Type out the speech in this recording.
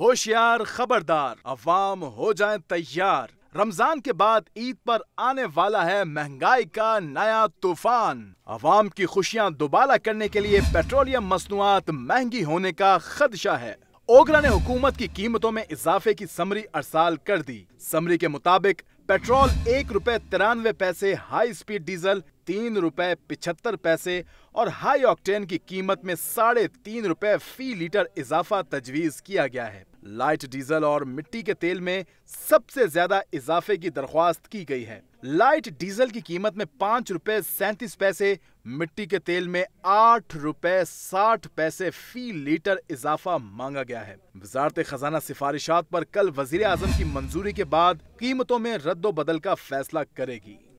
होशियार खबरदार अवाम हो जाए तैयार रमजान के बाद ईद पर आने वाला है महंगाई का नया तूफान अवाम की खुशियां दुबाला करने के लिए पेट्रोलियम मसनुआत महंगी होने का खदशा है ओगरा ने हुकूमत की कीमतों में इजाफे की समरी अरसाल कर दी समरी के मुताबिक पेट्रोल एक रुपए तिरानवे पैसे हाई स्पीड डीजल तीन रुपए पिछहत्तर पैसे और हाई ऑक्टेन की कीमत में साढ़े तीन रुपए फी लीटर इजाफा तजवीज किया गया है लाइट डीजल और मिट्टी के तेल में सबसे ज्यादा इजाफे की दरख्वास्त की गई है लाइट डीजल की कीमत में पांच रुपए सैंतीस पैसे मिट्टी के तेल में आठ रुपए साठ पैसे फी लीटर इजाफा मांगा गया है वजारत खजाना सिफारिशात पर कल वजीर आजम की मंजूरी के बाद कीमतों में रद्दो बदल का फैसला करेगी